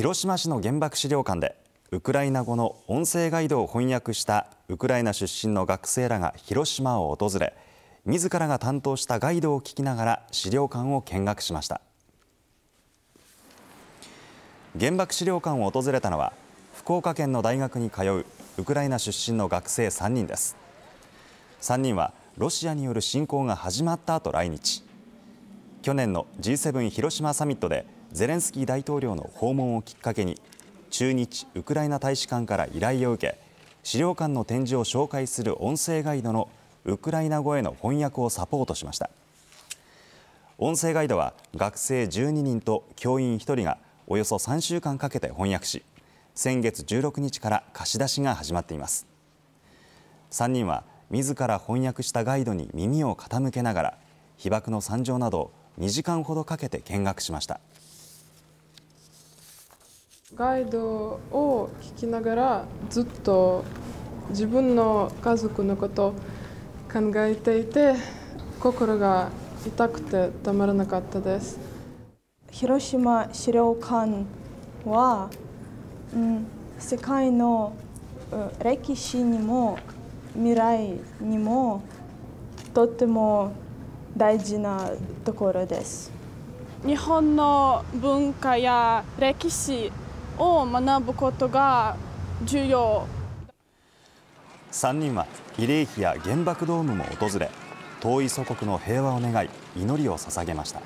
広島市の原爆資料館でウクライナ語の音声ガイドを翻訳したウクライナ出身の学生らが広島を訪れ自らが担当したガイドを聞きながら資料館を見学しました原爆資料館を訪れたのは福岡県の大学に通うウクライナ出身の学生3人です3人はロシアによる侵攻が始まった後来日去年の G7 広島サミットでゼレンスキー大統領の訪問をきっかけに駐日ウクライナ大使館から依頼を受け資料館の展示を紹介する音声ガイドのウクライナ語への翻訳をサポートしました音声ガイドは学生12人と教員1人がおよそ3週間かけて翻訳し先月16日から貸し出しが始まっています3人は自ら翻訳したガイドに耳を傾けながら被爆の惨状など2時間ほどかけて見学しましたガイドを聞きながらずっと自分の家族のこと考えていて心が痛くてたまらなかったです広島資料館は、うん、世界の歴史にも未来にもとても大事なところです日本の文化や歴史を学ぶことが重要3人は慰霊碑や原爆ドームも訪れ遠い祖国の平和を願い祈りを捧げました。